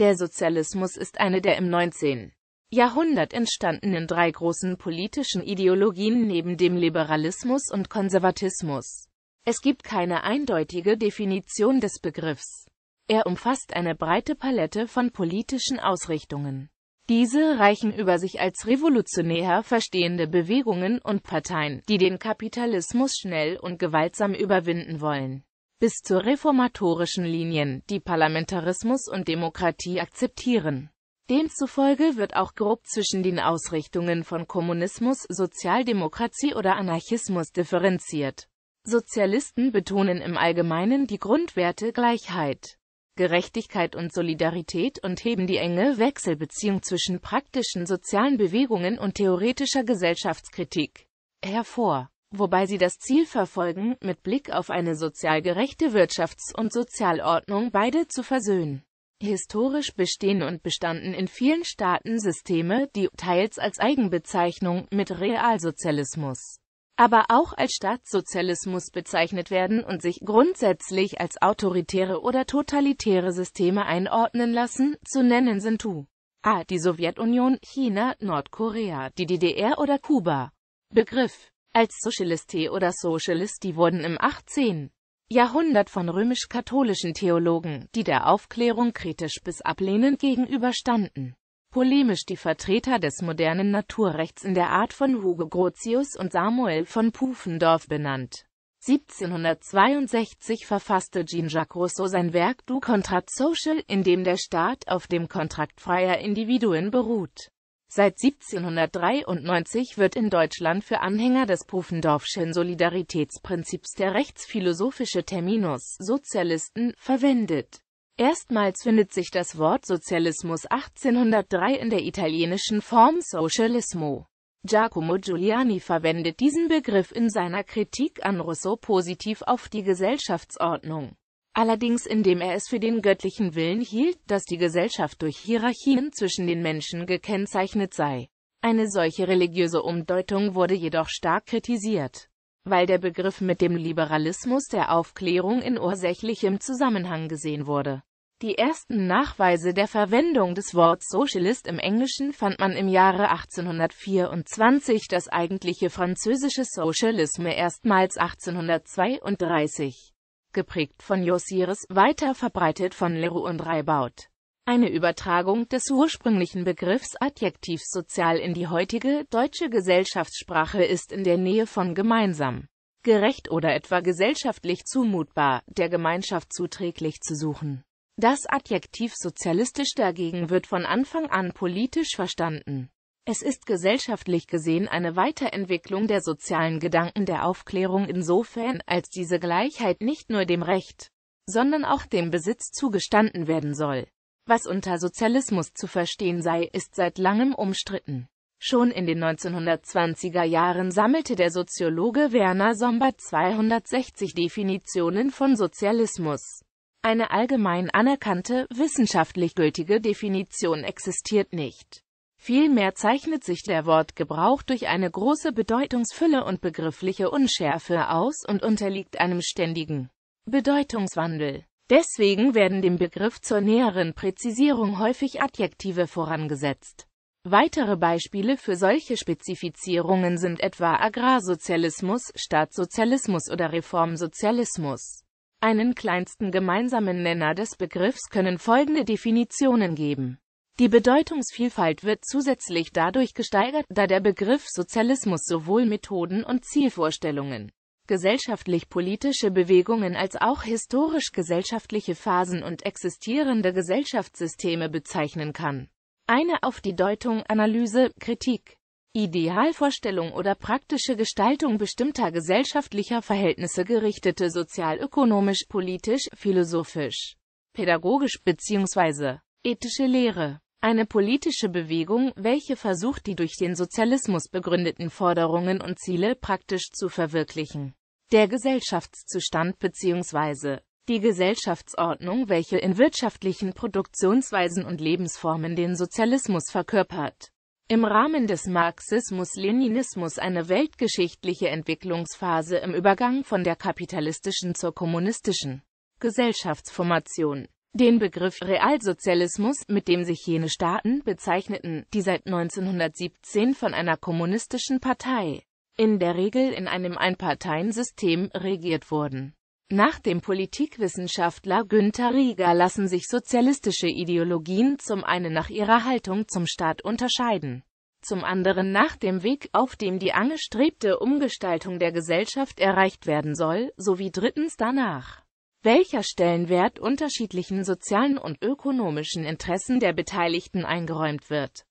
Der Sozialismus ist eine der im 19. Jahrhundert entstandenen drei großen politischen Ideologien neben dem Liberalismus und Konservatismus. Es gibt keine eindeutige Definition des Begriffs. Er umfasst eine breite Palette von politischen Ausrichtungen. Diese reichen über sich als revolutionär verstehende Bewegungen und Parteien, die den Kapitalismus schnell und gewaltsam überwinden wollen, bis zur reformatorischen Linien, die Parlamentarismus und Demokratie akzeptieren. Demzufolge wird auch grob zwischen den Ausrichtungen von Kommunismus, Sozialdemokratie oder Anarchismus differenziert. Sozialisten betonen im Allgemeinen die Grundwerte Gleichheit, Gerechtigkeit und Solidarität und heben die enge Wechselbeziehung zwischen praktischen sozialen Bewegungen und theoretischer Gesellschaftskritik hervor wobei sie das Ziel verfolgen, mit Blick auf eine sozial gerechte Wirtschafts- und Sozialordnung beide zu versöhnen. Historisch bestehen und bestanden in vielen Staaten Systeme, die teils als Eigenbezeichnung mit Realsozialismus, aber auch als Staatssozialismus bezeichnet werden und sich grundsätzlich als autoritäre oder totalitäre Systeme einordnen lassen, zu nennen sind tu. A. Die Sowjetunion, China, Nordkorea, die DDR oder Kuba. Begriff als Socialisti oder Socialisti wurden im 18. Jahrhundert von römisch-katholischen Theologen, die der Aufklärung kritisch bis ablehnend gegenüberstanden. Polemisch die Vertreter des modernen Naturrechts in der Art von Hugo Grotius und Samuel von Pufendorf benannt. 1762 verfasste Jean-Jacques Rousseau sein Werk Du Contrat Social, in dem der Staat auf dem Kontrakt freier Individuen beruht. Seit 1793 wird in Deutschland für Anhänger des Pufendorfschen Solidaritätsprinzips der rechtsphilosophische Terminus Sozialisten verwendet. Erstmals findet sich das Wort Sozialismus 1803 in der italienischen Form Socialismo. Giacomo Giuliani verwendet diesen Begriff in seiner Kritik an Rousseau positiv auf die Gesellschaftsordnung allerdings indem er es für den göttlichen Willen hielt, dass die Gesellschaft durch Hierarchien zwischen den Menschen gekennzeichnet sei. Eine solche religiöse Umdeutung wurde jedoch stark kritisiert, weil der Begriff mit dem Liberalismus der Aufklärung in ursächlichem Zusammenhang gesehen wurde. Die ersten Nachweise der Verwendung des Wortes Socialist im Englischen fand man im Jahre 1824, das eigentliche französische Socialisme erstmals 1832 geprägt von Josiris, weiter verbreitet von Leroux und Reibaut. Eine Übertragung des ursprünglichen Begriffs Adjektiv sozial in die heutige deutsche Gesellschaftssprache ist in der Nähe von gemeinsam, gerecht oder etwa gesellschaftlich zumutbar, der Gemeinschaft zuträglich zu suchen. Das Adjektiv sozialistisch dagegen wird von Anfang an politisch verstanden. Es ist gesellschaftlich gesehen eine Weiterentwicklung der sozialen Gedanken der Aufklärung insofern, als diese Gleichheit nicht nur dem Recht, sondern auch dem Besitz zugestanden werden soll. Was unter Sozialismus zu verstehen sei, ist seit langem umstritten. Schon in den 1920er Jahren sammelte der Soziologe Werner Sombart 260 Definitionen von Sozialismus. Eine allgemein anerkannte, wissenschaftlich gültige Definition existiert nicht. Vielmehr zeichnet sich der Wortgebrauch durch eine große Bedeutungsfülle und begriffliche Unschärfe aus und unterliegt einem ständigen Bedeutungswandel. Deswegen werden dem Begriff zur näheren Präzisierung häufig Adjektive vorangesetzt. Weitere Beispiele für solche Spezifizierungen sind etwa Agrarsozialismus, Staatssozialismus oder Reformsozialismus. Einen kleinsten gemeinsamen Nenner des Begriffs können folgende Definitionen geben. Die Bedeutungsvielfalt wird zusätzlich dadurch gesteigert, da der Begriff Sozialismus sowohl Methoden und Zielvorstellungen, gesellschaftlich-politische Bewegungen als auch historisch-gesellschaftliche Phasen und existierende Gesellschaftssysteme bezeichnen kann. Eine auf die Deutung, Analyse, Kritik, Idealvorstellung oder praktische Gestaltung bestimmter gesellschaftlicher Verhältnisse gerichtete sozialökonomisch, politisch, philosophisch, pädagogisch bzw. ethische Lehre eine politische Bewegung, welche versucht, die durch den Sozialismus begründeten Forderungen und Ziele praktisch zu verwirklichen. Der Gesellschaftszustand bzw. die Gesellschaftsordnung, welche in wirtschaftlichen Produktionsweisen und Lebensformen den Sozialismus verkörpert. Im Rahmen des Marxismus-Leninismus eine weltgeschichtliche Entwicklungsphase im Übergang von der kapitalistischen zur kommunistischen Gesellschaftsformation den Begriff Realsozialismus, mit dem sich jene Staaten bezeichneten, die seit 1917 von einer kommunistischen Partei, in der Regel in einem Einparteiensystem, regiert wurden. Nach dem Politikwissenschaftler Günther Rieger lassen sich sozialistische Ideologien zum einen nach ihrer Haltung zum Staat unterscheiden, zum anderen nach dem Weg, auf dem die angestrebte Umgestaltung der Gesellschaft erreicht werden soll, sowie drittens danach welcher Stellenwert unterschiedlichen sozialen und ökonomischen Interessen der Beteiligten eingeräumt wird